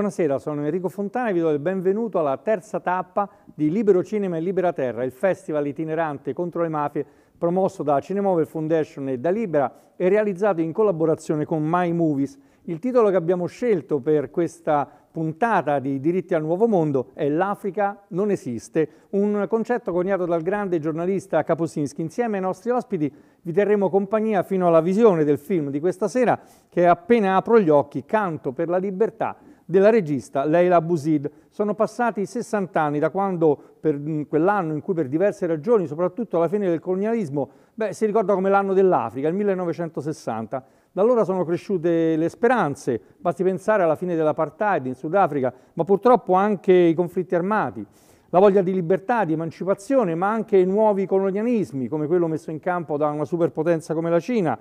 Buonasera, sono Enrico Fontana e vi do il benvenuto alla terza tappa di Libero Cinema e Libera Terra, il festival itinerante contro le mafie promosso da Cinemovel Foundation e da Libera e realizzato in collaborazione con My Movies. Il titolo che abbiamo scelto per questa puntata di Diritti al Nuovo Mondo è L'Africa non esiste, un concetto coniato dal grande giornalista Kaposinski. Insieme ai nostri ospiti vi terremo compagnia fino alla visione del film di questa sera che appena apro gli occhi, Canto per la libertà della regista Leila Busid. Sono passati 60 anni da quando, per mm, quell'anno in cui per diverse ragioni, soprattutto alla fine del colonialismo, beh, si ricorda come l'anno dell'Africa, il 1960. Da allora sono cresciute le speranze, basti pensare alla fine dell'apartheid in Sudafrica, ma purtroppo anche i conflitti armati la voglia di libertà, di emancipazione, ma anche i nuovi colonialismi, come quello messo in campo da una superpotenza come la Cina,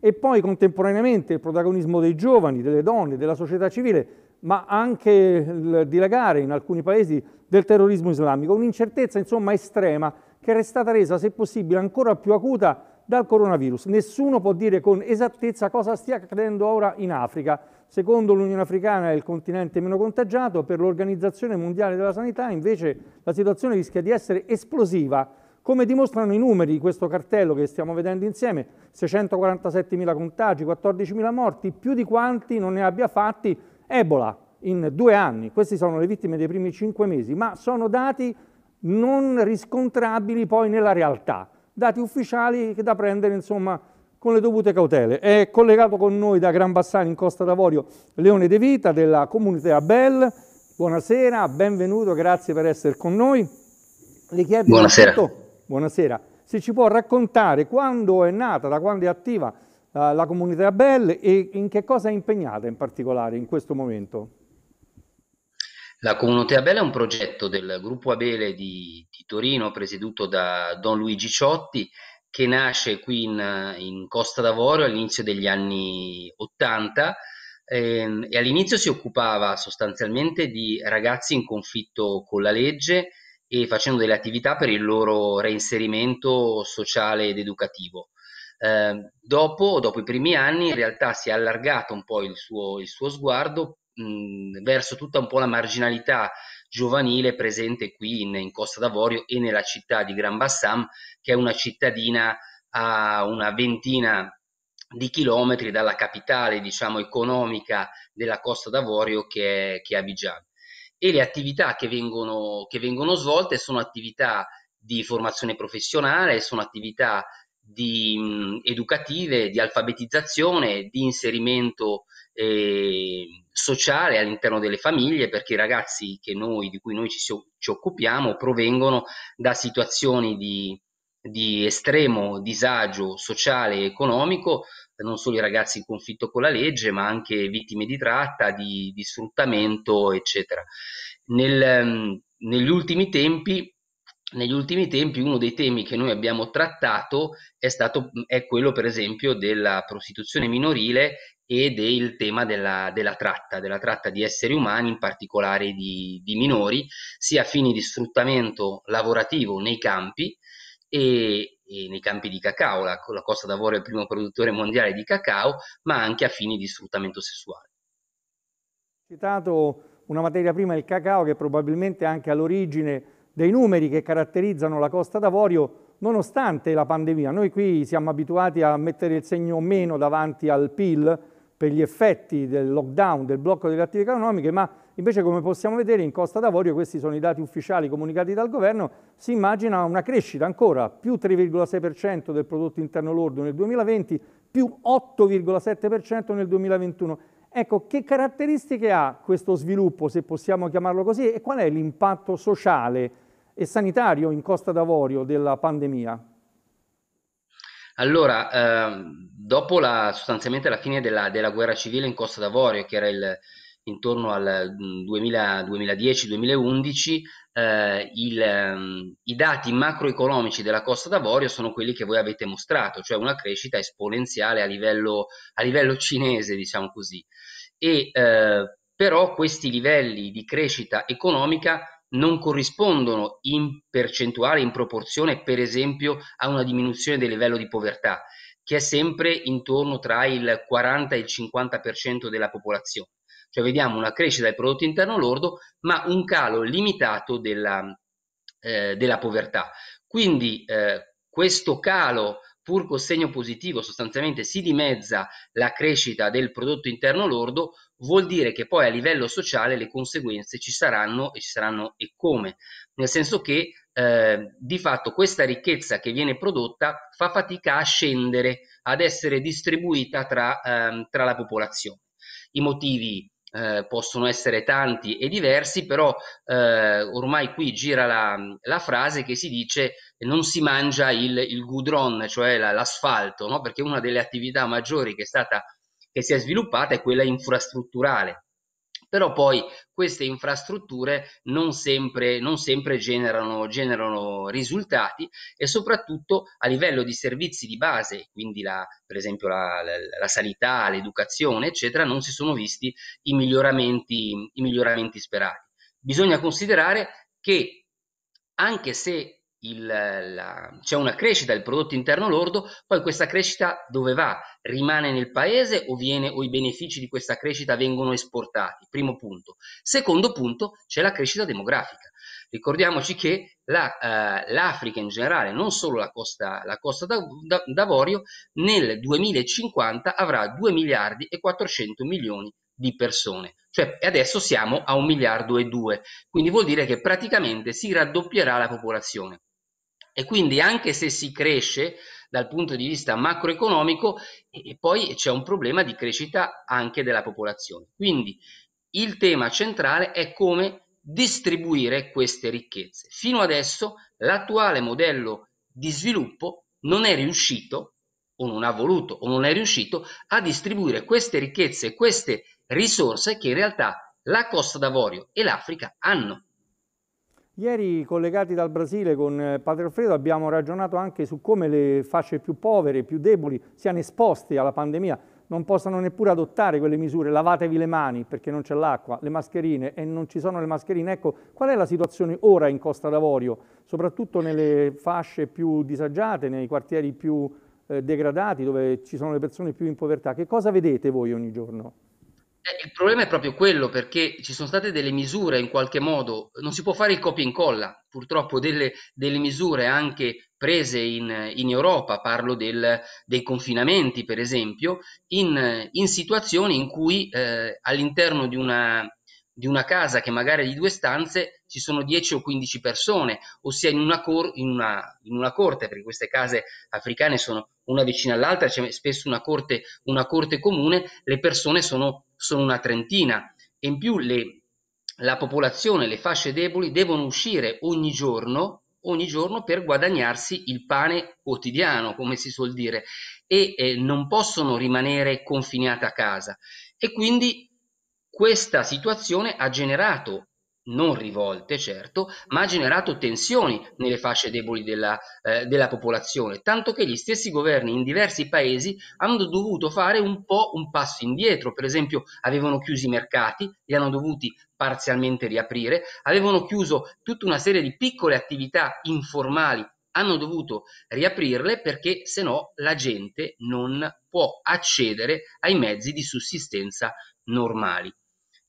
e poi contemporaneamente il protagonismo dei giovani, delle donne, della società civile, ma anche il dilagare in alcuni paesi del terrorismo islamico, un'incertezza insomma estrema che era stata resa, se possibile, ancora più acuta dal coronavirus. Nessuno può dire con esattezza cosa stia accadendo ora in Africa. Secondo l'Unione Africana è il continente meno contagiato, per l'Organizzazione Mondiale della Sanità invece la situazione rischia di essere esplosiva, come dimostrano i numeri di questo cartello che stiamo vedendo insieme, 647.000 contagi, 14.000 morti, più di quanti non ne abbia fatti Ebola in due anni, queste sono le vittime dei primi cinque mesi, ma sono dati non riscontrabili poi nella realtà, dati ufficiali che da prendere insomma con le dovute cautele. È collegato con noi da Gran Bassani in Costa d'Avorio Leone De Vita della comunità Bell. Buonasera, benvenuto, grazie per essere con noi. Le chiedo buonasera. buonasera. Se ci può raccontare quando è nata, da quando è attiva eh, la comunità Bell e in che cosa è impegnata in particolare in questo momento? La Comunità Abele è un progetto del gruppo Abele di, di, Torino presieduto da Don Luigi Ciotti che nasce qui in, in Costa d'Avorio all'inizio degli anni Ottanta ehm, e all'inizio si occupava sostanzialmente di ragazzi in conflitto con la legge e facendo delle attività per il loro reinserimento sociale ed educativo. Ehm, dopo, dopo, i primi anni in realtà si è allargato un po' il suo, il suo sguardo mh, mhmm, verso tutta un po' la marginalità giovanile presente qui in, in Costa d'Avorio e nella città di Gran Bassam, che è una cittadina a una ventina di chilometri dalla capitale diciamo, economica della Costa d'Avorio che è, che è Abidjan. E le attività che vengono, che vengono svolte sono attività di formazione professionale, sono attività di, educative, di alfabetizzazione, di inserimento eh, sociale all'interno delle famiglie, perché i ragazzi noi, di cui noi ci, ci, occupiamo provengono da situazioni di, di estremo disagio sociale e economico, non solo i ragazzi in conflitto con la legge, ma anche vittime di tratta, di, di sfruttamento, eccetera. Nel, negli ultimi tempi negli ultimi tempi uno dei temi che noi abbiamo trattato è, stato, è quello per esempio della prostituzione minorile e del tema della, della, tratta, della tratta di esseri umani, in particolare di, di minori, sia a fini di sfruttamento lavorativo nei campi e, e nei campi di cacao, la, la Costa d'Avorio è il primo produttore mondiale di cacao, ma anche a fini di sfruttamento sessuale. Citato una materia prima, il cacao, che probabilmente anche all'origine dei numeri che caratterizzano la Costa d'Avorio nonostante la pandemia. Noi qui siamo abituati a mettere il segno meno davanti al PIL per gli effetti del lockdown, del blocco delle attività economiche, ma invece come possiamo vedere in Costa d'Avorio, questi sono i dati ufficiali comunicati dal governo, si immagina una crescita ancora più 3,6% del prodotto interno lordo nel 2020, più 8,7% nel 2021 Ecco, che caratteristiche ha questo sviluppo, se possiamo chiamarlo così, e qual è l'impatto sociale e sanitario in Costa d'Avorio della pandemia? Allora, eh, dopo la, sostanzialmente la fine della, della, guerra civile in Costa d'Avorio, che era il, intorno al 2010-2011, mm, eh, il, um, i dati macroeconomici della Costa d'Avorio sono quelli che voi avete mostrato, cioè una crescita esponenziale a livello, a livello cinese, diciamo così. E, eh, però questi livelli di crescita economica non corrispondono in percentuale, in proporzione, per esempio, a una diminuzione del livello di povertà, che è sempre intorno tra il 40 e il 50% della popolazione cioè vediamo una crescita del prodotto interno lordo, ma un calo limitato della, eh, della povertà. Quindi eh, questo calo pur con segno positivo sostanzialmente si dimezza la crescita del prodotto interno lordo, vuol dire che poi a livello sociale le conseguenze ci saranno e ci saranno e come, nel senso che eh, di fatto questa ricchezza che viene prodotta fa fatica a scendere, ad essere distribuita tra, ehm, tra la popolazione. I motivi eh, possono essere tanti e diversi, però eh, ormai qui gira la, la, frase che si dice non si mangia il, il goudron, cioè la, l'asfalto, no? perché una delle attività maggiori che, è stata, che si è sviluppata è quella infrastrutturale, però poi queste infrastrutture non sempre, non sempre generano, generano, risultati e soprattutto a livello di servizi di base, quindi la, per esempio la, la, la sanità, l'educazione, eccetera, non si sono visti i miglioramenti, i miglioramenti sperati. Bisogna considerare che anche se c'è una crescita del prodotto interno lordo, poi questa crescita dove va? Rimane nel paese o, viene, o i benefici di questa crescita vengono esportati? Primo punto. Secondo punto, c'è la crescita demografica. Ricordiamoci che l'Africa la, eh, in generale, non solo la costa, la costa d'Avorio, nel 2050 avrà 2 miliardi e 400 milioni di persone, cioè adesso siamo a 1 miliardo e 2, quindi vuol dire che praticamente si raddoppierà la popolazione. E quindi anche se si cresce dal punto di vista macroeconomico, poi c'è un problema di crescita anche della popolazione. Quindi il tema centrale è come distribuire queste ricchezze. Fino adesso l'attuale modello di sviluppo non è riuscito o non ha voluto o non è riuscito a distribuire queste ricchezze queste risorse che in realtà la Costa d'Avorio e l'Africa hanno. Ieri collegati dal Brasile con eh, Padre Alfredo abbiamo ragionato anche su come le fasce più povere, più deboli, siano esposte alla pandemia, non possano neppure adottare quelle misure, lavatevi le mani perché non c'è l'acqua, le mascherine e non ci sono le mascherine. Ecco, qual è la situazione ora in Costa d'Avorio, soprattutto nelle fasce più disagiate, nei quartieri più eh, degradati dove ci sono le persone più in povertà? Che cosa vedete voi ogni giorno? Eh, il problema è proprio quello, perché ci sono state delle misure in qualche modo, non si può fare il copia e incolla, purtroppo delle, delle misure anche prese in, in Europa, parlo del, dei confinamenti per esempio, in, in situazioni in cui eh, all'interno di una, di una casa che magari è di due stanze ci sono 10 o 15 persone, ossia in una, cor- in una, in una corte, perché queste case africane sono una vicina all'altra, c'è spesso una corte, una corte comune, le persone sono sono una trentina e in più le, la popolazione, le fasce deboli devono uscire ogni giorno, ogni giorno per guadagnarsi il pane quotidiano, come si suol dire, e eh, non possono rimanere confinate a casa. E quindi questa situazione ha generato non rivolte certo, ma ha generato tensioni nelle fasce deboli della, eh, della, popolazione, tanto che gli stessi governi in diversi paesi hanno dovuto fare un po' un passo indietro, per esempio avevano chiuso i mercati, li hanno dovuti parzialmente riaprire, avevano chiuso tutta una serie di piccole attività informali, hanno dovuto riaprirle perché se no la gente non può accedere ai mezzi di sussistenza normali.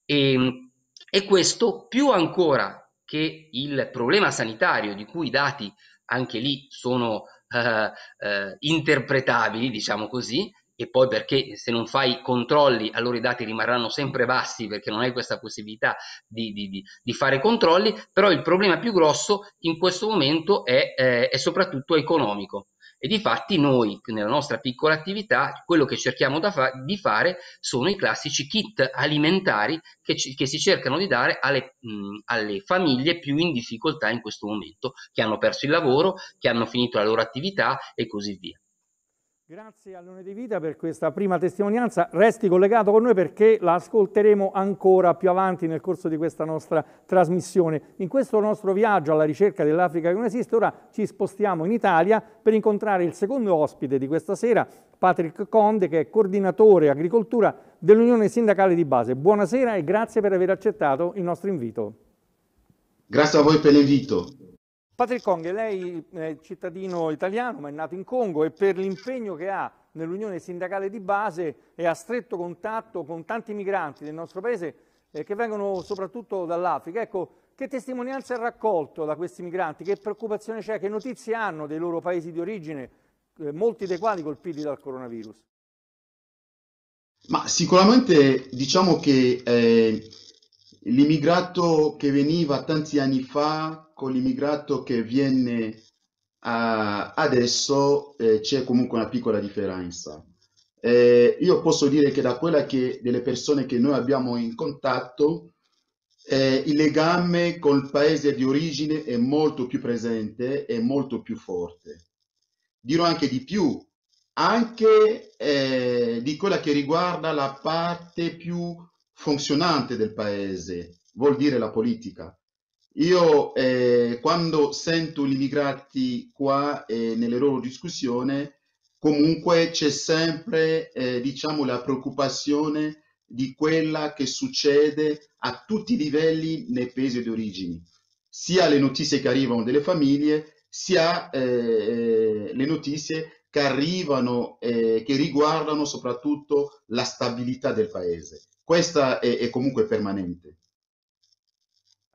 E, ehm, e questo più ancora che il problema sanitario di cui i dati anche lì sono eh, eh, interpretabili, diciamo così, e poi perché se non fai controlli allora i dati rimarranno sempre bassi perché non hai questa possibilità di, di, di fare controlli, però il problema più grosso in questo momento è, eh, è soprattutto economico. E di fatti noi nella nostra piccola attività quello che cerchiamo fa- di fare sono i classici kit alimentari che, c- che si cercano di dare alle, mh, alle, famiglie più in difficoltà in questo momento, che hanno perso il lavoro, che hanno finito la loro attività e così via. Grazie a Leone di Vita per questa prima testimonianza. Resti collegato con noi perché la ascolteremo ancora più avanti nel corso di questa nostra trasmissione. In questo nostro viaggio alla ricerca dell'Africa che non esiste, ora ci spostiamo in Italia per incontrare il secondo ospite di questa sera, Patrick Conde, che è coordinatore agricoltura dell'Unione Sindacale di Base. Buonasera e grazie per aver accettato il nostro invito. Grazie a voi per l'invito. Patrick Kong, lei è eh, cittadino italiano ma è nato in Congo e per l'impegno che ha nell'unione sindacale di base è a stretto contatto con tanti migranti del nostro paese eh, che vengono soprattutto dall'Africa. Ecco, che testimonianza ha raccolto da questi migranti? Che preoccupazione c'è? Che notizie hanno dei loro paesi di origine, eh, molti dei quali colpiti dal coronavirus? Ma sicuramente diciamo che eh, l'immigrato che veniva tanti anni fa con l'immigrato che viene a, adesso eh, c'è comunque una piccola differenza. Eh, io posso dire che da quella che delle persone che noi abbiamo in contatto, eh, il legame col paese di origine è molto più presente e molto più forte. Dirò anche di più, anche eh, di quella che riguarda la parte più funzionante del paese, vuol dire la politica. Io eh, quando sento gli immigrati qua eh, nelle loro discussioni, comunque c'è sempre eh, diciamo, la preoccupazione di quella che succede a tutti i livelli nei paesi di origine, sia le notizie che arrivano delle famiglie, sia eh, eh, le notizie che arrivano, eh, che riguardano soprattutto la stabilità del paese questa è, è comunque permanente.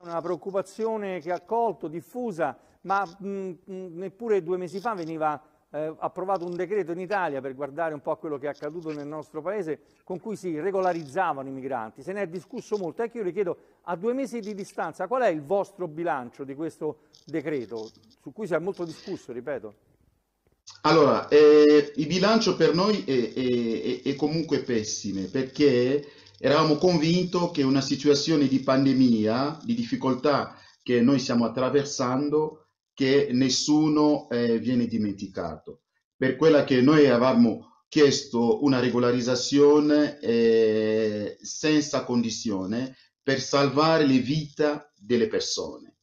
Una preoccupazione che ha colto, diffusa, ma mh, neppure due mesi fa veniva eh, approvato un decreto in Italia per guardare un po' a quello che è accaduto nel nostro paese con cui si regolarizzavano i migranti. Se ne è discusso molto. Ecco, io le chiedo a due mesi di distanza qual è il vostro bilancio di questo decreto, su cui si è molto discusso, ripeto. Allora, eh, il bilancio per noi è, è, è comunque pessime perché Eravamo convinti che una situazione di pandemia, di difficoltà che noi stiamo attraversando, che nessuno eh, viene dimenticato. Per quella che noi avevamo chiesto una regolarizzazione eh, senza condizione per salvare le vite delle persone.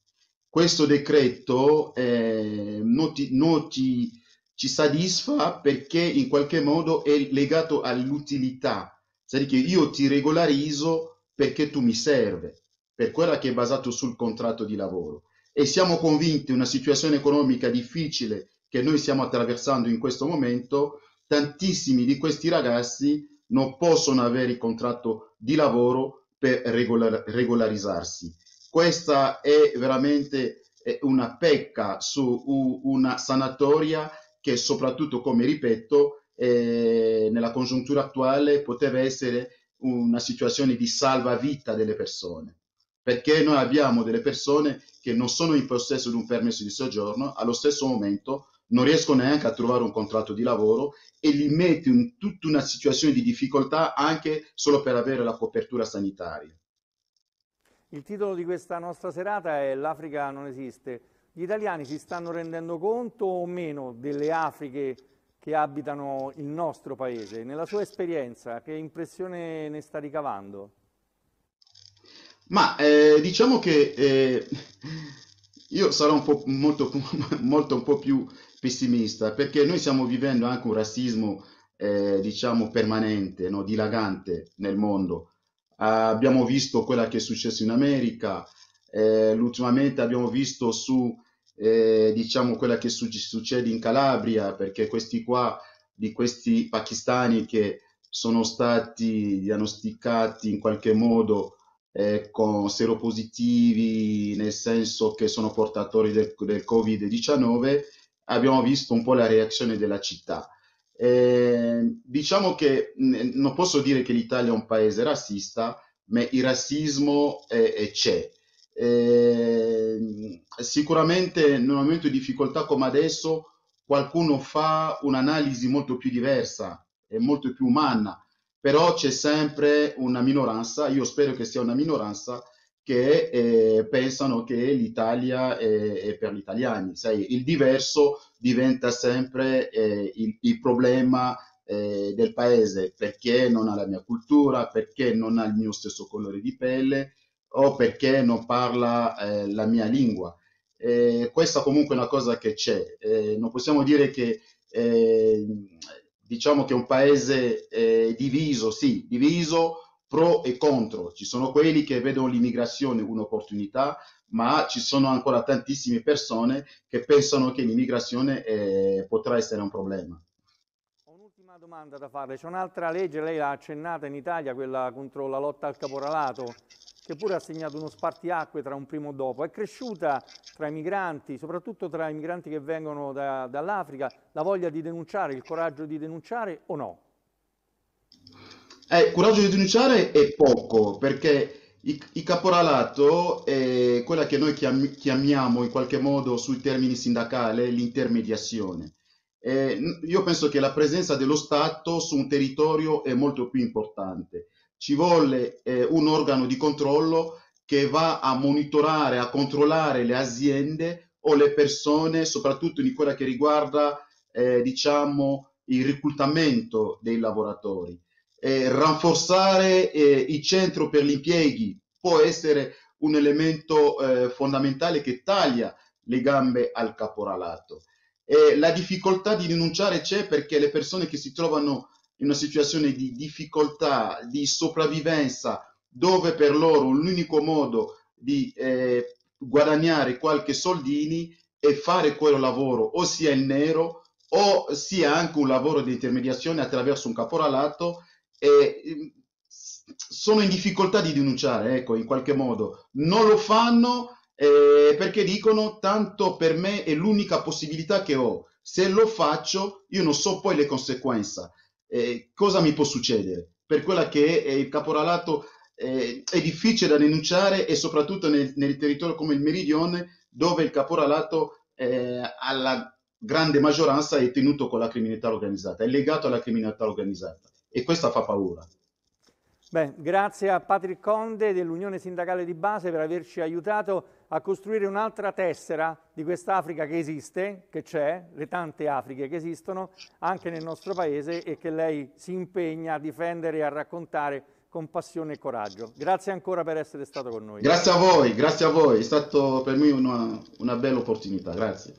Questo decreto eh, non, ti, non ti, ci soddisfa perché in qualche modo è legato all'utilità cioè che io ti regolarizzo perché tu mi serve, per quella che è basato sul contratto di lavoro. E siamo convinti una situazione economica difficile che noi stiamo attraversando in questo momento, tantissimi di questi ragazzi non possono avere il contratto di lavoro per regolar regolarizzarsi. Questa è veramente una pecca su una sanatoria che soprattutto, come ripeto, eh, nella congiuntura attuale poteva essere una situazione di salvavita delle persone, perché noi abbiamo delle persone che non sono in possesso di un permesso di soggiorno, allo stesso momento non riescono neanche a trovare un contratto di lavoro e li mette in tutta una situazione di difficoltà anche solo per avere la copertura sanitaria. Il titolo di questa nostra serata è L'Africa non esiste. Gli italiani si stanno rendendo conto o meno delle Afriche che abitano il nostro paese. Nella sua esperienza, che impressione ne sta ricavando? Ma eh, diciamo che eh, io sarò un po', molto, molto un po' più pessimista, perché noi stiamo vivendo anche un razzismo, eh, diciamo, permanente, no? dilagante nel mondo. abbiamo visto quello che è successo in America, eh, ultimamente abbiamo visto su eh, diciamo quella che su- succede in Calabria, perché questi qua, di questi pakistani che sono stati diagnosticati in qualche modo eh, con seropositivi, nel senso che sono portatori del, del, Covid-19, abbiamo visto un po' la reazione della città. Eh, diciamo che mh, non posso dire che l'Italia è un paese razzista, ma il razzismo è, c'è. Eh, sicuramente in un momento di difficoltà come adesso qualcuno fa un'analisi molto più diversa e molto più umana, però c'è sempre una minoranza, io spero che sia una minoranza, che eh, pensano che l'Italia è, è, per gli italiani. Sai, il diverso diventa sempre eh, il, il, problema eh, del paese, perché non ha la mia cultura, perché non ha il mio stesso colore di pelle, o perché non parla eh, la mia lingua. Eh, questa comunque è una cosa che c'è. Eh, non possiamo dire che ehm, diciamo che un paese eh, è diviso, sì, diviso pro e contro. Ci sono quelli che vedono l'immigrazione un'opportunità, ma ci sono ancora tantissime persone che pensano che l'immigrazione eh, potrà essere un problema Un'ultima domanda da farle. C'è un'altra legge, lei l'ha accennata in Italia, quella contro la lotta al caporalato, che pure ha segnato uno spartiacque tra un primo e dopo. È cresciuta tra i migranti, soprattutto tra i migranti che vengono da, dall'Africa, la voglia di denunciare, il coraggio di denunciare o no? Eh, coraggio di denunciare è poco, perché il caporalato è quella che noi chiam, chiamiamo in qualche modo sui termini sindacali l'intermediazione. Eh, io penso che la presenza dello Stato su un territorio è molto più importante ci volle eh, un organo di controllo che va a monitorare, a controllare le aziende o le persone, soprattutto in quella che riguarda eh, diciamo, il reclutamento dei lavoratori. Eh, ranforzare il centro per gli impieghi può essere un elemento eh, fondamentale che taglia le gambe al caporalato. la difficoltà di rinunciare c'è perché le persone che si trovano in una situazione di difficoltà, di sopravvivenza, dove per loro l'unico modo di eh, guadagnare qualche soldini è fare quello lavoro, ossia sia il nero, o sia anche un lavoro di intermediazione attraverso un caporalato, e mm, sono in difficoltà di denunciare, ecco, in qualche modo. Non lo fanno eh, perché dicono tanto per me è l'unica possibilità che ho. Se lo faccio, io non so poi le conseguenze eh, cosa mi può succedere? Per quella che è il caporalato eh, è difficile da denunciare e soprattutto nel, nel, territorio come il Meridione dove il caporalato eh, alla grande maggioranza è tenuto con la criminalità organizzata, è legato alla criminalità organizzata e questa fa paura. Beh, grazie a Patrick Conde dell'Unione Sindacale di Base per averci aiutato a costruire un'altra tessera di quest'Africa che esiste, che c'è, le tante Afriche che esistono, anche nel nostro paese e che lei si impegna a difendere e a raccontare con passione e coraggio. Grazie ancora per essere stato con noi. Grazie a voi, grazie a voi, è stata per me una, una bella opportunità, grazie.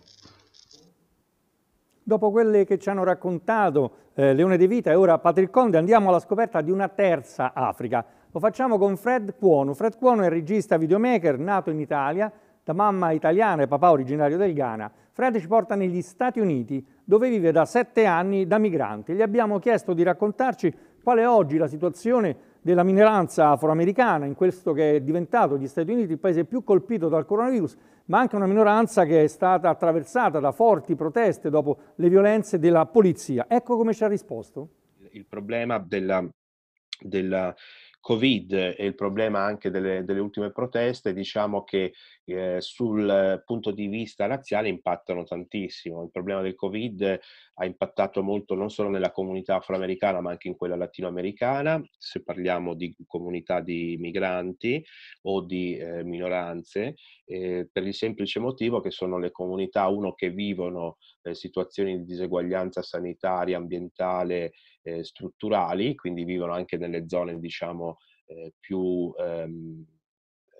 Dopo quelle che ci hanno raccontato eh, Leone De Vita e ora Patrick Conde, andiamo alla scoperta di una terza Africa, lo facciamo con Fred Cuono. Fred Cuono è regista videomaker nato in Italia da mamma italiana e papà originario del Ghana. Fred ci porta negli Stati Uniti, dove vive da sette anni da migrante. Gli abbiamo chiesto di raccontarci qual è oggi la situazione della minoranza afroamericana in questo che è diventato gli Stati Uniti il paese più colpito dal coronavirus, ma anche una minoranza che è stata attraversata da forti proteste dopo le violenze della polizia. Ecco come ci ha risposto. Il problema della, della Covid e il problema anche delle, delle ultime proteste, diciamo che eh, sul punto di vista razziale impattano tantissimo. Il problema del Covid ha impattato molto non solo nella comunità afroamericana, ma anche in quella latinoamericana, se parliamo di comunità di migranti o di eh, minoranze, eh, per il semplice motivo che sono le comunità, uno, che vivono eh, situazioni di diseguaglianza sanitaria, ambientale, eh, strutturali, quindi vivono anche nelle zone diciamo eh, più ehm,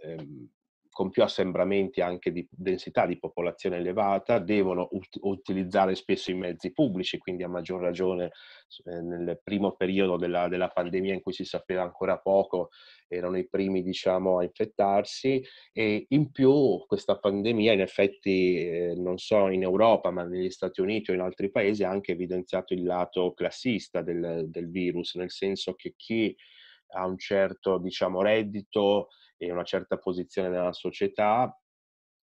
ehm, con più assembramenti anche di densità di popolazione elevata, devono ut utilizzare spesso i mezzi pubblici, quindi a maggior ragione eh, nel primo periodo della, della, pandemia in cui si sapeva ancora poco, erano i primi diciamo, a infettarsi e in più questa pandemia in effetti eh, non solo in Europa ma negli Stati Uniti o in altri paesi ha anche evidenziato il lato classista del, del virus, nel senso che chi ha un certo diciamo, reddito e una certa posizione nella società,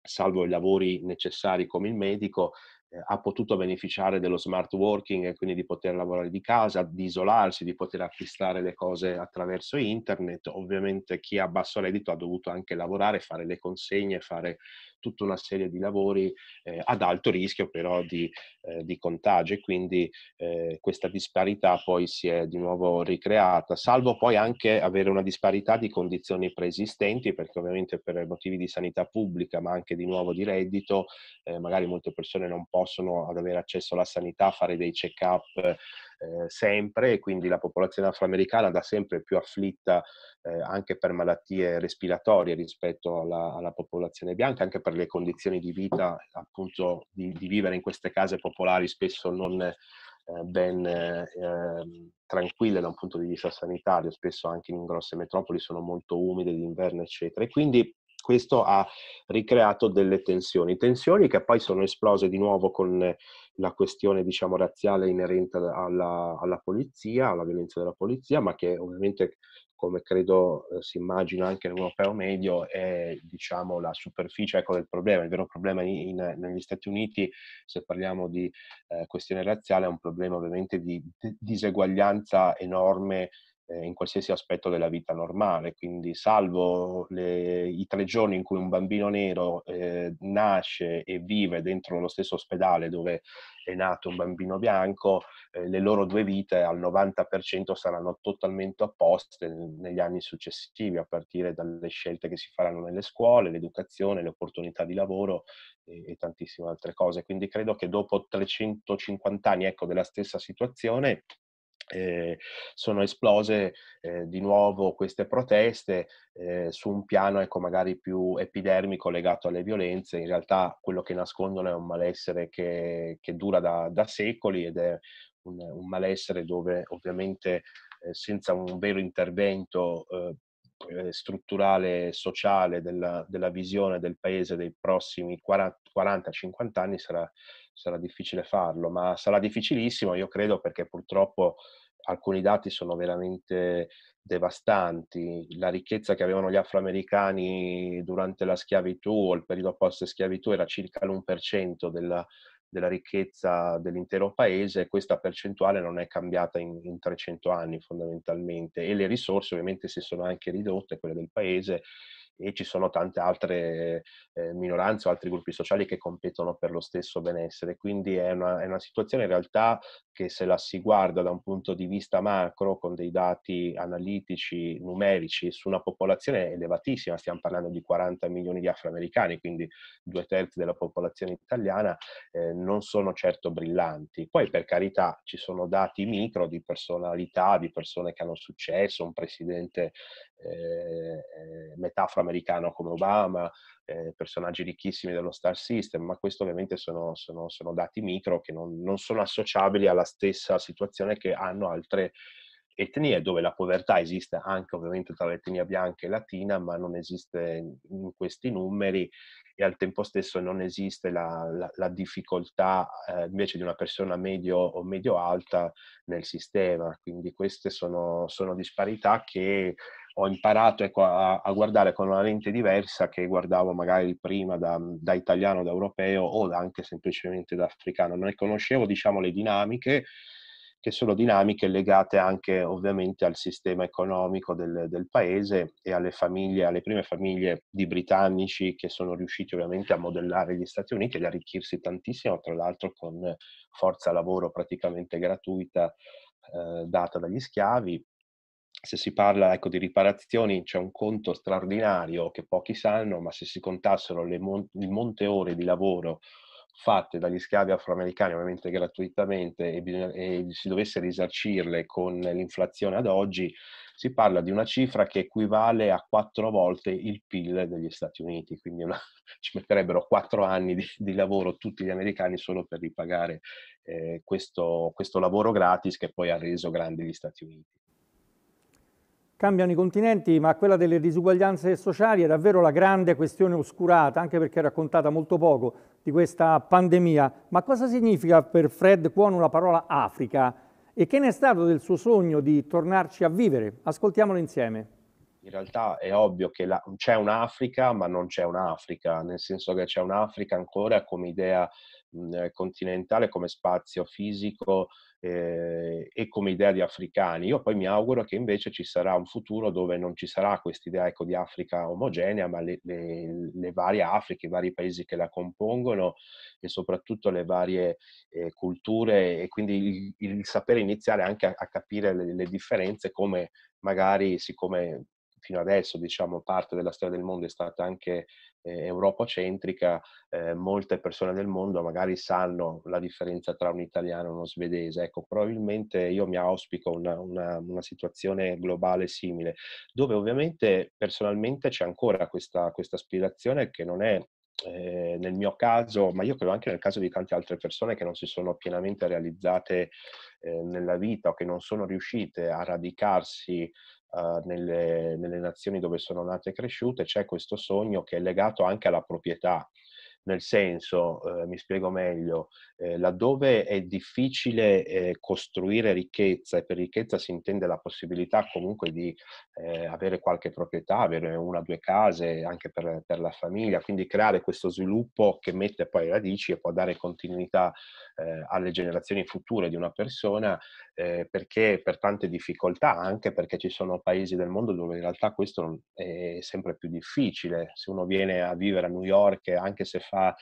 salvo i lavori necessari come il medico, eh, ha potuto beneficiare dello smart working e quindi di poter lavorare di casa, di isolarsi, di poter acquistare le cose attraverso internet. Ovviamente chi ha basso reddito ha dovuto anche lavorare, fare le consegne, fare tutta una serie di lavori eh, ad alto rischio però di, eh, di contagio e quindi eh, questa disparità poi si è di nuovo ricreata, salvo poi anche avere una disparità di condizioni preesistenti perché ovviamente per motivi di sanità pubblica ma anche di nuovo di reddito eh, magari molte persone non possono ad avere accesso alla sanità, fare dei check-up eh, sempre e quindi la popolazione afroamericana da sempre più afflitta eh, anche per malattie respiratorie rispetto alla, alla, popolazione bianca, anche per le condizioni di vita, appunto di, di vivere in queste case popolari spesso non eh, ben eh, tranquille da un punto di vista sanitario, spesso anche in grosse metropoli sono molto umide d'inverno, eccetera. E quindi questo ha ricreato delle tensioni, tensioni che poi sono esplose di nuovo con eh, la questione diciamo, razziale inerente alla, alla polizia, alla violenza della polizia, ma che ovviamente come credo eh, si immagina anche l'europeo medio, è diciamo, la superficie ecco, del problema. Il vero problema in, in, negli Stati Uniti, se parliamo di eh, questione razziale, è un problema ovviamente di, di diseguaglianza enorme eh, in qualsiasi aspetto della vita normale, quindi salvo le, i tre giorni in cui un bambino nero eh, nasce e vive dentro lo stesso ospedale dove è nato un bambino bianco, eh, le loro due vite al 90% saranno totalmente opposte negli anni successivi, a partire dalle scelte che si faranno nelle scuole, l'educazione, le opportunità di lavoro e, e tantissime altre cose. Quindi credo che dopo 350 anni ecco, della stessa situazione, eh, sono esplose eh, di nuovo queste proteste eh, su un piano ecco, magari più epidermico legato alle violenze. In realtà quello che nascondono è un malessere che, che dura da, da, secoli ed è un, un malessere dove ovviamente eh, senza un vero intervento eh, eh, strutturale e sociale della, della, visione del paese dei prossimi 40-50 anni sarà, sarà difficile farlo, ma sarà difficilissimo, io credo, perché purtroppo alcuni dati sono veramente devastanti. La ricchezza che avevano gli afroamericani durante la schiavitù o il periodo post-schiavitù era circa l'1% della, della ricchezza dell'intero paese questa percentuale non è cambiata in, in, 300 anni fondamentalmente e le risorse ovviamente si sono anche ridotte, quelle del paese e ci sono tante altre eh, minoranze o altri gruppi sociali che competono per lo stesso benessere. Quindi è una, è una, situazione in realtà che se la si guarda da un punto di vista macro, con dei dati analitici, numerici, su una popolazione elevatissima, stiamo parlando di 40 milioni di afroamericani, quindi due terzi della popolazione italiana, eh, non sono certo brillanti. Poi per carità ci sono dati micro di personalità, di persone che hanno successo, un presidente eh, eh metà afroamericano come Obama, eh, personaggi ricchissimi dello star system, ma questo ovviamente sono, sono, sono dati micro che non, non, sono associabili alla stessa situazione che hanno altre etnie dove la povertà esiste anche ovviamente tra l'etnia bianca e latina, ma non esiste in questi numeri e al tempo stesso non esiste la, la, la difficoltà eh, invece di una persona medio o medio alta nel sistema. Quindi queste sono, sono disparità che ho imparato ecco, a, a, guardare con una lente diversa che guardavo magari prima da, da italiano, da europeo o da anche semplicemente da africano. Non conoscevo diciamo, le dinamiche che sono dinamiche legate anche ovviamente al sistema economico del, del paese e alle famiglie, alle prime famiglie di britannici che sono riusciti ovviamente a modellare gli Stati Uniti ed arricchirsi tantissimo, tra l'altro con forza lavoro praticamente gratuita eh, data dagli schiavi se si parla ecco, di riparazioni c'è un conto straordinario che pochi sanno, ma se si contassero mon- il monte ore di lavoro fatte dagli schiavi afroamericani ovviamente gratuitamente e, bisogna, e si dovesse risarcirle con l'inflazione ad oggi, si parla di una cifra che equivale a quattro volte il PIL degli Stati Uniti, quindi una, ci metterebbero quattro anni di, di, lavoro tutti gli americani solo per ripagare eh, questo, questo lavoro gratis che poi ha reso grandi gli Stati Uniti. Cambiano i continenti, ma quella delle disuguaglianze sociali è davvero la grande questione oscurata, anche perché raccontata molto poco, di questa pandemia. Ma cosa significa per Fred Cuono la parola Africa? E che ne è stato del suo sogno di tornarci a vivere? Ascoltiamolo insieme. In realtà è ovvio che c'è un'Africa, ma non c'è un'Africa, nel senso che c'è un'Africa ancora come idea mh, mhmm, eh, continentale come spazio fisico eh, e come idea di africani. Io poi mi auguro che invece ci sarà un futuro dove non ci sarà quest'idea ecco, di Africa omogenea, ma le, le, le, varie Afriche, i vari paesi che la compongono e soprattutto le varie eh, culture e quindi il, il sapere iniziare anche a, a capire le, le differenze come magari siccome fino adesso diciamo parte della storia del mondo è stata anche eh, europocentrica, eh, molte persone del mondo magari sanno la differenza tra un italiano e uno svedese. Ecco, probabilmente io mi auspico una, una, una situazione globale simile, dove ovviamente personalmente c'è ancora questa, questa aspirazione che non è eh, nel mio caso, ma io credo anche nel caso di tante altre persone che non si sono pienamente realizzate eh, nella vita o che non sono riuscite a radicarsi eh, nelle, nelle nazioni dove sono nate e cresciute, c'è questo sogno che è legato anche alla proprietà, nel senso, eh, mi spiego meglio, eh, laddove è difficile eh, costruire ricchezza, e per ricchezza si intende la possibilità comunque di eh, avere qualche proprietà, avere una o due case anche per, per, la famiglia, quindi creare questo sviluppo che mette poi radici e può dare continuità eh, alle generazioni future di una persona, eh, perché per tante difficoltà, anche perché ci sono paesi del mondo dove in realtà questo è sempre più difficile. Se uno viene a vivere a New York, anche se fa fa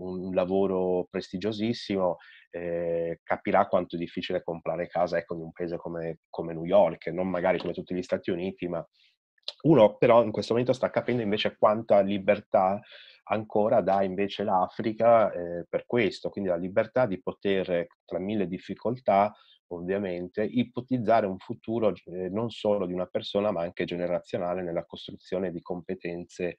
un lavoro prestigiosissimo, eh, capirà quanto è difficile comprare casa ecco, in un paese come, come New York, non magari come tutti gli Stati Uniti, ma uno però in questo momento sta capendo invece quanta libertà ancora dà invece l'Africa eh, per questo, quindi la libertà di poter, tra mille difficoltà, ovviamente, ipotizzare un futuro eh, non solo di una persona ma anche generazionale nella costruzione di competenze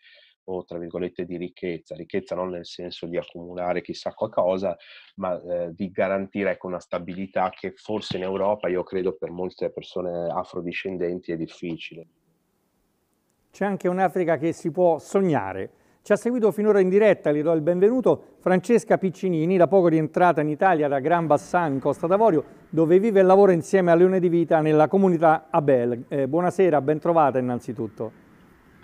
o tra virgolette di ricchezza, ricchezza non nel senso di accumulare chissà qualcosa, ma eh, di garantire ecco, una stabilità che forse in Europa, io credo per molte persone afrodiscendenti, è difficile. C'è anche un'Africa che si può sognare. Ci ha seguito finora in diretta, gli do il benvenuto, Francesca Piccinini, da poco rientrata in Italia da Gran Bassan, Costa d'Avorio, dove vive e lavora insieme a Leone di Vita nella comunità Abel. Eh, buonasera, ben trovata innanzitutto.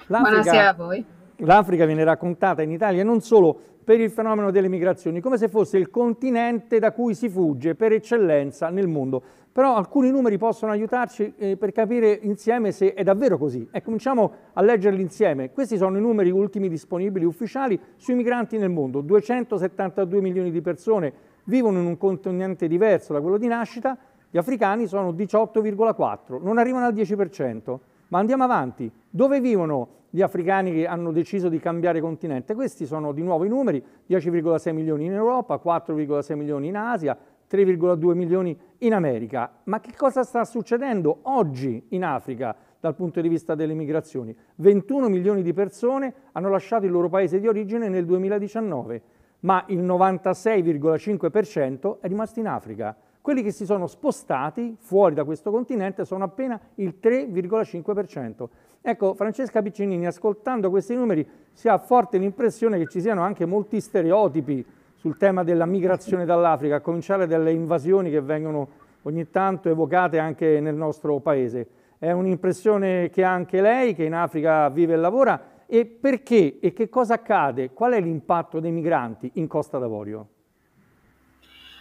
Buonasera a voi l'Africa viene raccontata in Italia non solo per il fenomeno delle migrazioni, come se fosse il continente da cui si fugge per eccellenza nel mondo. Però alcuni numeri possono aiutarci eh, per capire insieme se è davvero così. E cominciamo a leggerli insieme. Questi sono i numeri ultimi disponibili ufficiali sui migranti nel mondo. 272 milioni di persone vivono in un continente diverso da quello di nascita. Gli africani sono 18,4, non arrivano al 10%. Ma andiamo avanti. Dove vivono di africani che hanno deciso di cambiare continente. Questi sono di nuovo i numeri, 10,6 milioni in Europa, 4,6 milioni in Asia, 3,2 milioni in America. Ma che cosa sta succedendo oggi in Africa dal punto di vista delle migrazioni? 21 milioni di persone hanno lasciato il loro paese di origine nel 2019, ma il 96,5% è rimasto in Africa. Quelli che si sono spostati fuori da questo continente sono appena il 3,5%. Ecco, Francesca Piccinini, ascoltando questi numeri, si ha forte l'impressione che ci siano anche molti stereotipi sul tema della migrazione dall'Africa, a cominciare dalle invasioni che vengono ogni tanto evocate anche nel nostro paese. È un'impressione che ha anche lei, che in Africa vive e lavora, e perché e che cosa accade? Qual è l'impatto dei migranti in Costa d'Avorio?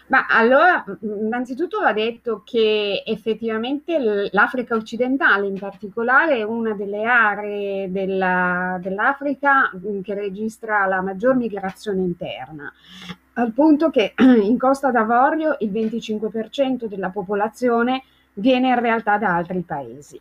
Ma allora, innanzitutto va detto che effettivamente l'Africa occidentale in particolare è una delle aree della, dell'Africa che registra la maggior migrazione interna al punto che in Costa d'Avorio il 25% della popolazione viene in realtà da altri paesi.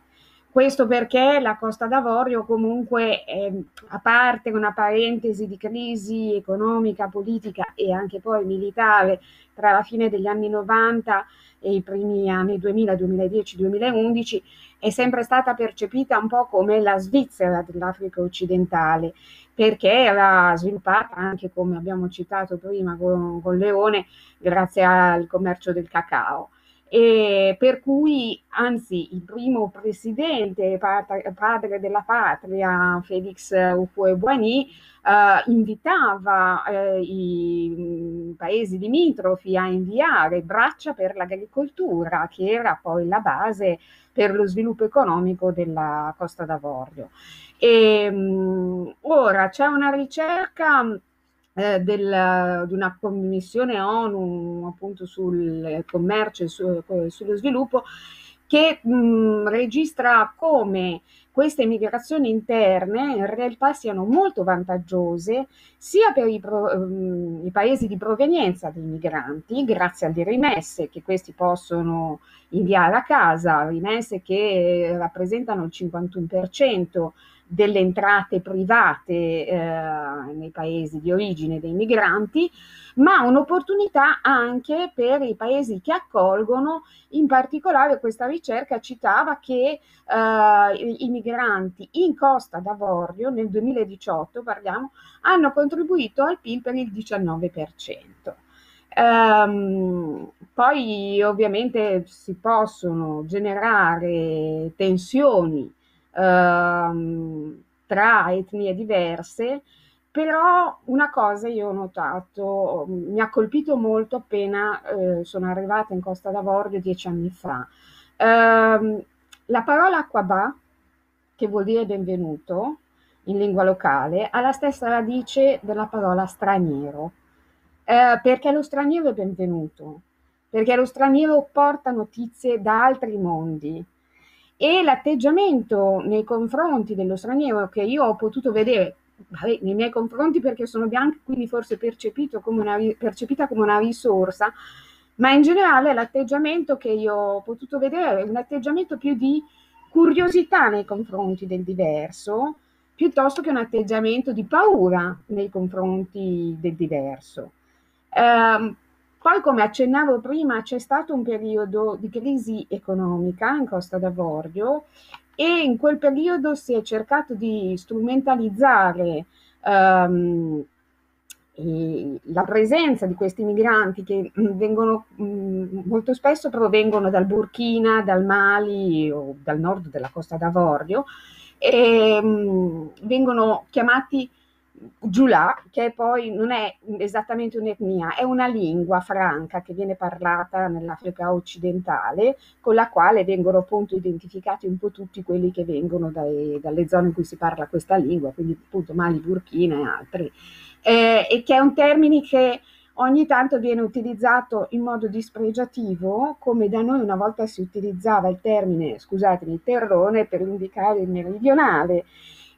Questo perché la Costa d'Avorio comunque, eh, a parte una parentesi di crisi economica, politica e anche poi militare tra la fine degli anni 90 e i primi anni 2000, 2010, 2011, è sempre stata percepita un po' come la Svizzera dell'Africa occidentale, perché era sviluppata anche, come abbiamo citato prima con, con Leone, grazie al commercio del cacao e per cui, anzi, il primo presidente padre, padre della patria, Félix Houphouët-Boigny, eh, invitava eh, i mm, paesi limitrofi a inviare braccia per l'agricoltura, che era poi la base per lo sviluppo economico della Costa d'Avorio. E, mh, mm, ora c'è una ricerca eh, della, di una commissione ONU appunto sul commercio e su, sullo sviluppo che mh, registra come queste migrazioni interne in realtà siano molto vantaggiose sia per i, pro, mh, i paesi di provenienza dei migranti, grazie alle rimesse che questi possono inviare a casa, rimesse che eh, rappresentano il 51% delle entrate private eh, nei paesi di origine dei migranti, ma un'opportunità anche per i paesi che accolgono, in particolare questa ricerca citava che eh, i migranti in Costa d'Avorio nel 2018 parliamo, hanno contribuito al PIL per il 19%. Um, ehm, poi ovviamente si possono generare tensioni Ehm, tra etnie diverse, però una cosa io ho notato, mi ha colpito molto appena eh, sono arrivata in Costa d'Avorio dieci anni fa. Eh, la parola aquabà, che vuol dire benvenuto in lingua locale, ha la stessa radice della parola straniero, eh, perché lo straniero è benvenuto, perché lo straniero porta notizie da altri mondi, e l'atteggiamento nei confronti dello straniero che io ho potuto vedere vabbè, nei miei confronti perché sono bianca, quindi forse come una, percepita come una risorsa, ma in generale l'atteggiamento che io ho potuto vedere è un atteggiamento più di curiosità nei confronti del diverso, piuttosto che un atteggiamento di paura nei confronti del diverso. Um, poi, come accennavo prima, c'è stato un periodo di crisi economica in Costa d'Avorio e in quel periodo si è cercato di strumentalizzare um, la presenza di questi migranti che mm, vengono mm, molto spesso provengono dal Burkina, dal Mali o dal nord della Costa d'Avorio e um, vengono chiamati giù là, che poi non è esattamente un'etnia, è una lingua franca che viene parlata nell'Africa occidentale, con la quale vengono appunto identificati un po' tutti quelli che vengono dai, dalle zone in cui si parla questa lingua, quindi appunto Mali, Burkina e altri, eh, e che è un termine che ogni tanto viene utilizzato in modo dispregiativo, come da noi una volta si utilizzava il termine, scusatemi, terrone per indicare il meridionale.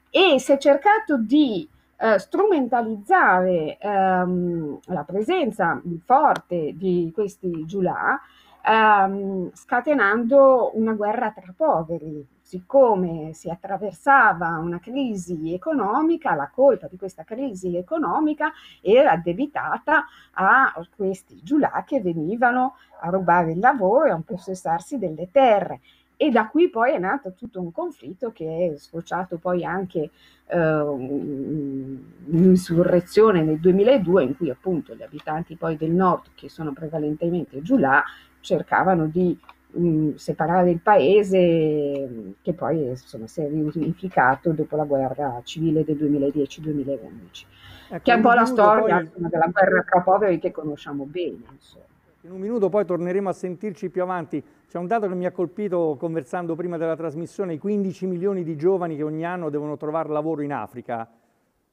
E si è cercato di eh, strumentalizzare ehm, la presenza forte di questi giulà ehm, scatenando una guerra tra poveri. Siccome si attraversava una crisi economica, la colpa di questa crisi economica era debitata a questi giulà che venivano a rubare il lavoro e a impossessarsi delle terre. E da qui poi è nato tutto un conflitto che è sfociato poi anche eh, un'insurrezione nel 2002 in cui appunto gli abitanti poi del nord, che sono prevalentemente giù là, cercavano di mh, mm, separare il paese che poi insomma, si è riunificato dopo la guerra civile del 2010-2011, ecco, che è un po' la storia poi... della guerra tra poveri che conosciamo bene. Insomma in un minuto poi torneremo a sentirci più avanti. C'è un dato che mi ha colpito conversando prima della trasmissione, i 15 milioni di giovani che ogni anno devono trovare lavoro in Africa.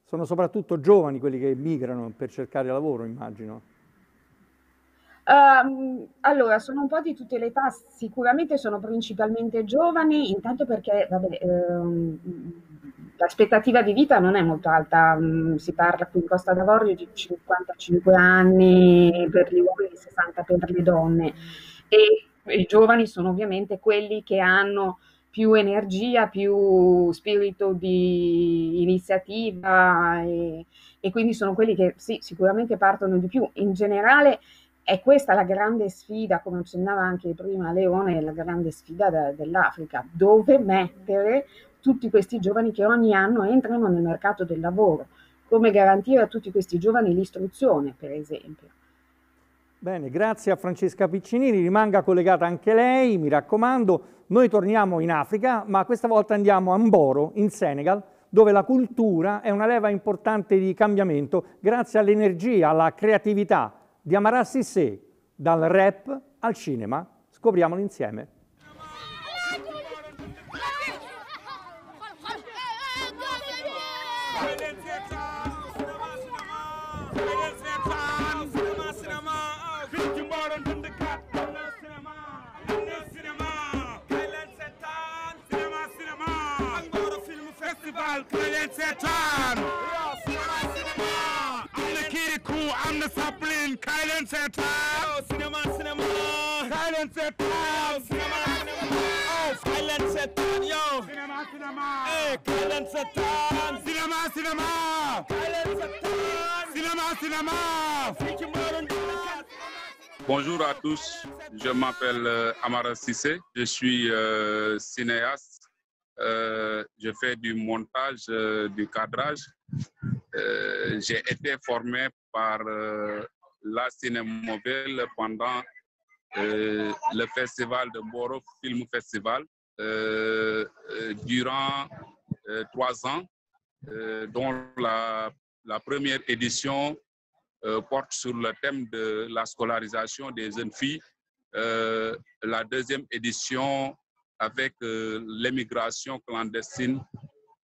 Sono soprattutto giovani quelli che migrano per cercare lavoro, immagino. Um, allora, sono un po' di tutte le età, sicuramente sono principalmente giovani, intanto perché, vabbè, um, l'aspettativa di vita non è molto alta, mm, si parla qui in Costa d'Avorio di 55 anni per gli uomini e 60 per le donne e i giovani sono ovviamente quelli che hanno più energia, più spirito di iniziativa e, e quindi sono quelli che sì, sicuramente partono di più. In generale è questa la grande sfida, come accennava anche prima Leone, la grande sfida da, dell'Africa, dove mettere tutti questi giovani che ogni anno entrano nel mercato del lavoro, come garantire a tutti questi giovani l'istruzione, per esempio. Bene, grazie a Francesca Piccinini, rimanga collegata anche lei, mi raccomando. Noi torniamo in Africa, ma questa volta andiamo a Mboro, in Senegal, dove la cultura è una leva importante di cambiamento grazie all'energia, alla creatività di Amarassi Sissé, dal rap al cinema. Scopriamolo insieme. Bonjour à tous, je m'appelle euh, Amara Sissé, je suis euh, cinéaste euh, je fais du montage, euh, du cadrage. Euh, j'ai été formé par la Cinémovelle pendant le festival de Boro Film Festival durant trois ans, dont la, la, première édition porte sur le thème de la scolarisation des jeunes filles. la deuxième édition avec euh, l'émigration clandestine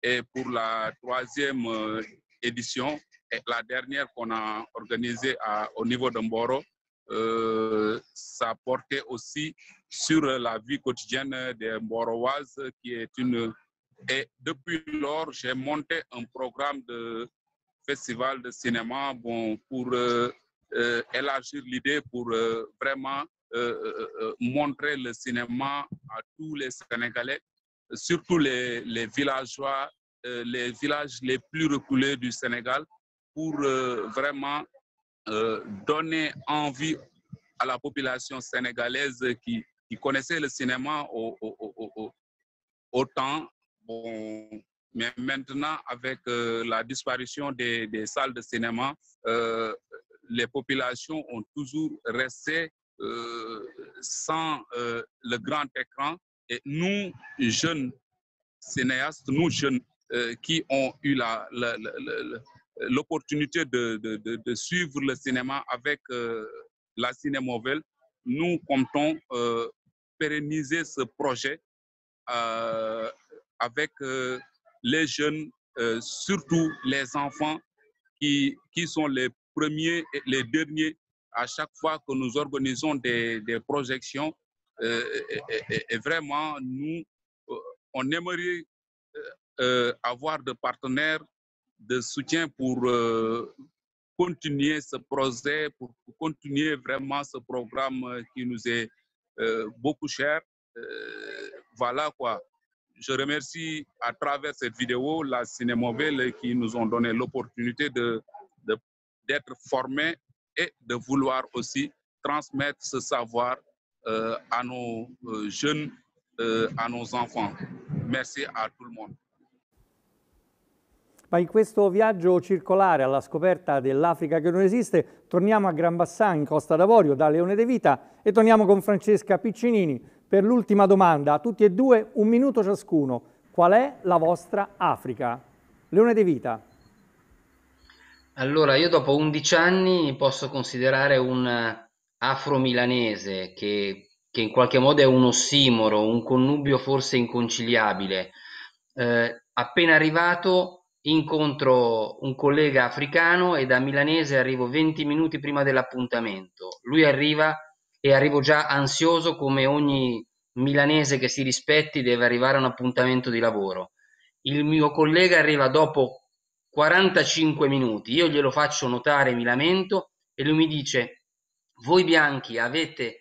et pour la troisième euh, édition, la dernière qu'on a organisée à, au niveau de Mboro, euh, ça portait aussi sur la vie quotidienne des Mboroises, qui est une... Et depuis lors, j'ai monté un programme de festival de cinéma bon, pour élargir l'idée, pour vraiment euh, euh, euh, montrer le cinéma à tous les Sénégalais, surtout les, villageois, les villages les plus reculés du Sénégal, pour vraiment donner envie à la population sénégalaise qui, connaissait le cinéma au, autant. Bon, mais maintenant, avec la disparition des, salles de cinéma, les populations ont toujours resté euh, sans euh, le grand écran. Et nous, jeunes cinéastes, nous, jeunes euh, qui ont eu la, l'opportunité de, de, suivre le cinéma avec la Cinémovelle, nous comptons pérenniser ce projet avec les jeunes, surtout les enfants qui, qui sont les premiers et les derniers à chaque fois que nous organisons des, projections, euh, et, vraiment, nous, euh, on aimerait euh, avoir de partenaires de soutien pour continuer ce projet, pour, continuer vraiment ce programme qui nous est beaucoup cher. voilà quoi. Je remercie à travers cette vidéo la CinéMobile qui nous ont donné l'opportunité de d'être formés et de vouloir aussi transmettre ce savoir euh, à nos euh, jeunes, euh, à nos enfants. Merci a tout il mondo. Ma in questo viaggio circolare alla scoperta dell'Africa che non esiste, torniamo a Gran Granbassà in Costa d'Avorio da Leone De Vita e torniamo con Francesca Piccinini per l'ultima domanda. A tutti e due un minuto ciascuno. Qual è la vostra Africa? Leone De Vita. Allora, io dopo 11 anni posso considerare un eh, afro-milanese che, che in qualche modo è un ossimoro, un connubio forse inconciliabile. Eh, appena arrivato incontro un collega africano e da milanese arrivo 20 minuti prima dell'appuntamento. Lui arriva e arrivo già ansioso come ogni milanese che si rispetti deve arrivare a un appuntamento di lavoro. Il mio collega arriva dopo 45 minuti, io glielo faccio notare, mi lamento e lui mi dice, voi bianchi avete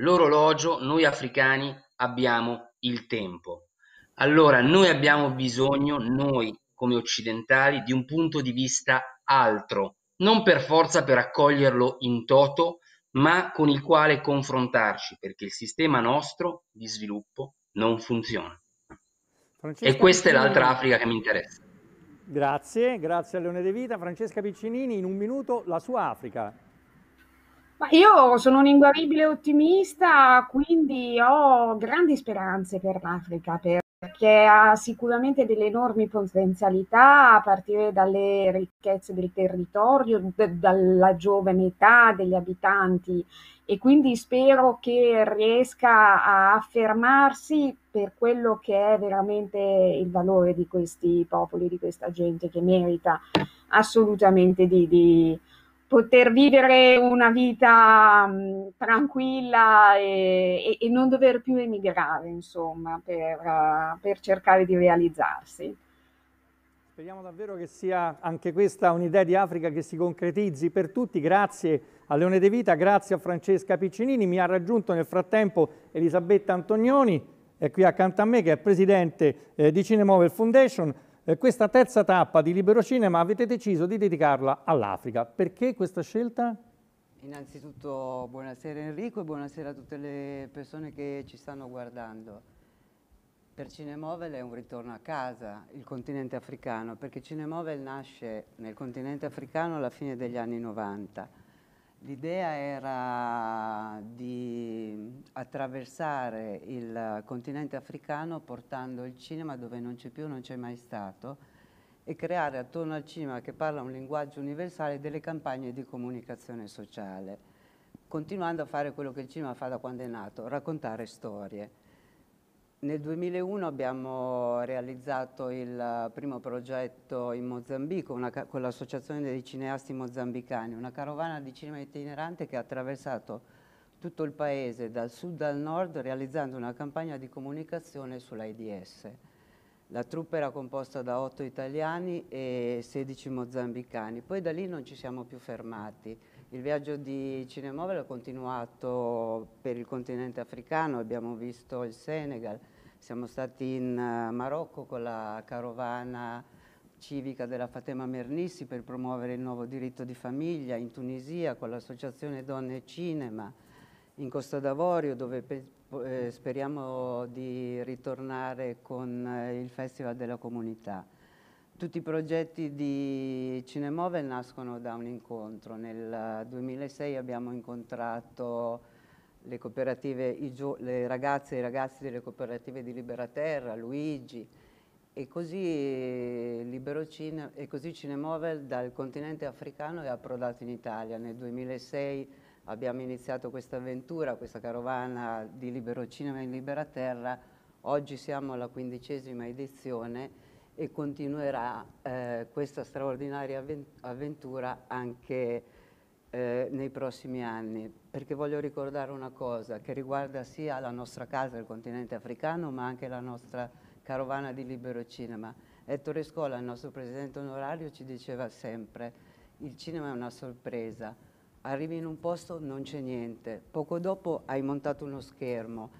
l'orologio, noi africani abbiamo il tempo. Allora noi abbiamo bisogno, noi come occidentali, di un punto di vista altro, non per forza per accoglierlo in toto, ma con il quale confrontarci, perché il sistema nostro di sviluppo non funziona. Francesco e questa è l'altra Africa che mi interessa. Grazie, grazie a Leone De Vita. Francesca Piccinini, in un minuto la sua Africa. Ma io sono un inguaribile ottimista, quindi ho grandi speranze per l'Africa, perché ha sicuramente delle enormi potenzialità a partire dalle ricchezze del territorio, dalla giovane età degli abitanti e quindi spero che riesca a affermarsi per quello che è veramente il valore di questi popoli, di questa gente che merita assolutamente di, di poter vivere una vita mh, mm, tranquilla e, e, e, non dover più emigrare, insomma, per, uh, per cercare di realizzarsi. Speriamo davvero che sia anche questa un'idea di Africa che si concretizzi per tutti. Grazie a Leone De Vita, grazie a Francesca Piccinini. Mi ha raggiunto nel frattempo Elisabetta Antonioni, è qui accanto a me, che è presidente eh, di Cinemover Foundation. Eh, questa terza tappa di Libero Cinema avete deciso di dedicarla all'Africa. Perché questa scelta? Innanzitutto buonasera Enrico e buonasera a tutte le persone che ci stanno guardando. Per Cinemovel è un ritorno a casa, il continente africano, perché Cinemovel nasce nel continente africano alla fine degli anni 90 L'idea era di attraversare il continente africano portando il cinema dove non c'è più, non c'è mai stato e creare attorno al cinema che parla un linguaggio universale delle campagne di comunicazione sociale, continuando a fare quello che il cinema fa da quando è nato, raccontare storie. Nel 2001 abbiamo realizzato il primo progetto in Mozambico una, con l'Associazione dei cineasti mozambicani, una carovana di cinema itinerante che ha attraversato tutto il paese, dal sud al nord, realizzando una campagna di comunicazione sull'AIDS. La troupe era composta da 8 italiani e 16 mozambicani, poi da lì non ci siamo più fermati. Il viaggio di Cinemove l'ho continuato per il continente africano, abbiamo visto il Senegal, siamo stati in eh, Marocco con la carovana civica della Fatema Mernissi per promuovere il nuovo diritto di famiglia, in Tunisia con l'associazione Donne Cinema, in Costa d'Avorio dove eh, speriamo di ritornare con eh, il Festival della Comunità. Tutti i progetti di Cinemovel nascono da un incontro. Nel 2006 abbiamo incontrato le, le ragazze e i ragazzi delle cooperative di Libera Terra, Luigi, e così, eh, Libero Cine, e così Cinemovel dal continente africano è approdato in Italia. Nel 2006 abbiamo iniziato questa avventura, questa carovana di Libero Cinema in Libera Terra. Oggi siamo alla quindicesima edizione e continuerà eh, questa straordinaria avventura anche eh, nei prossimi anni, perché voglio ricordare una cosa che riguarda sia la nostra casa, il continente africano, ma anche la nostra carovana di libero cinema. Ettore Scola, il nostro presidente onorario, ci diceva sempre il cinema è una sorpresa, arrivi in un posto non c'è niente, poco dopo hai montato uno schermo,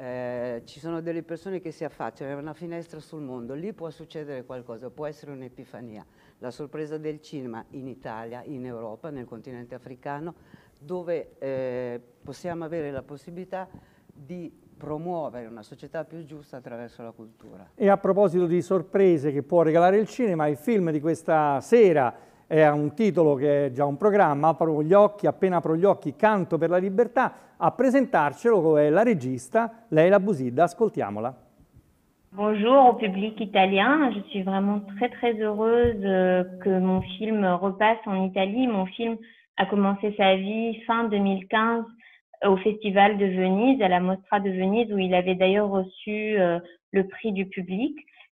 eh, ci sono delle persone che si affacciano, è una finestra sul mondo, lì può succedere qualcosa, può essere un'epifania. La sorpresa del cinema in Italia, in Europa, nel continente africano, dove eh, possiamo avere la possibilità di promuovere una società più giusta attraverso la cultura. E a proposito di sorprese che può regalare il cinema, il film di questa sera a un titolo che è già un programma, gli occhi, appena apro gli occhi, canto per la libertà, a presentarcelo è la regista Leila Busidda, ascoltiamola. Bonjour au public italien. Je suis vraiment très très heureuse euh, que mon film repasse en Italie. Mon film a commencé sa vie fin 2015 euh, au Festival de Venise, à la Mostra de Venise, où il avait d'ailleurs reçu euh, le prix du public.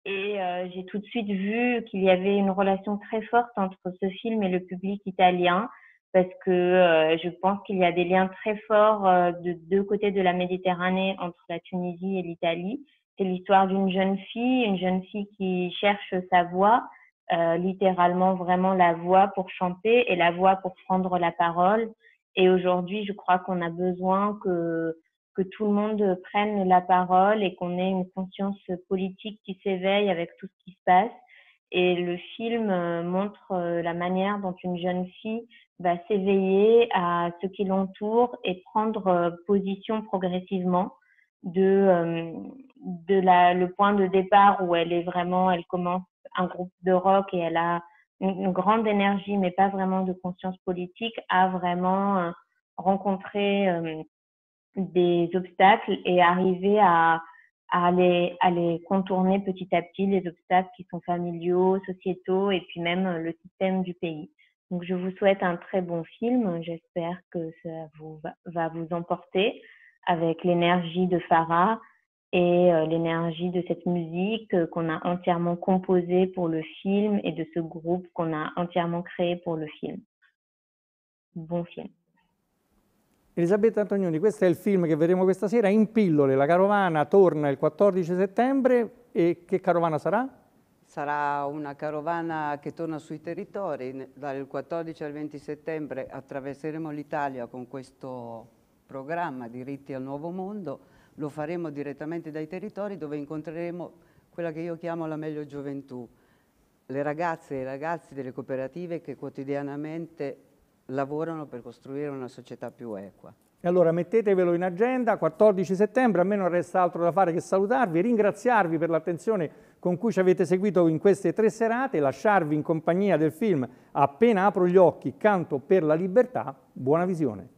Et euh, j'ai tout de suite vu qu'il y avait une relation très forte entre ce film et le public italien, parce que euh, je pense qu'il y a des liens très forts euh, de deux côtés de la Méditerranée entre la Tunisie et l'Italie. C'est l'histoire d'une jeune fille, une jeune fille qui cherche sa voix, littéralement vraiment la voix pour chanter et la voix pour prendre la parole. Et aujourd'hui, je crois qu'on a besoin que que tout le monde prenne la parole et qu'on ait une conscience politique qui s'éveille avec tout ce qui se passe. Et le film euh, montre euh, la manière dont une jeune fille va s'éveiller à ce qui l'entoure et prendre euh, position progressivement de, de la, le point de départ où elle est vraiment, elle commence un groupe de rock et elle a une grande énergie mais pas vraiment de conscience politique à vraiment rencontrer des obstacles et arriver à, à, les, contourner petit à petit, les obstacles qui sont familiaux, sociétaux et puis même euh, le système du pays. Donc je vous souhaite un très bon film, j'espère que ça vous, va vous emporter avec l'énergie de Farah et euh, l'énergie de cette musique euh, qu'on a entièrement composée pour le film et de ce groupe qu'on a entièrement créé pour le film. Bon film. Elisabetta Antonioni, questo è il film che vedremo questa sera, in pillole, la carovana torna il 14 settembre e che carovana sarà? Sarà una carovana che torna sui territori, dal 14 al 20 settembre attraverseremo l'Italia con questo programma Diritti al Nuovo Mondo, lo faremo direttamente dai territori dove incontreremo quella che io chiamo la meglio gioventù, le ragazze e i ragazzi delle cooperative che quotidianamente lavorano per costruire una società più equa. E allora mettetevelo in agenda, 14 settembre, a me non resta altro da fare che salutarvi, ringraziarvi per l'attenzione con cui ci avete seguito in queste tre serate, lasciarvi in compagnia del film Appena apro gli occhi, canto per la libertà, buona visione.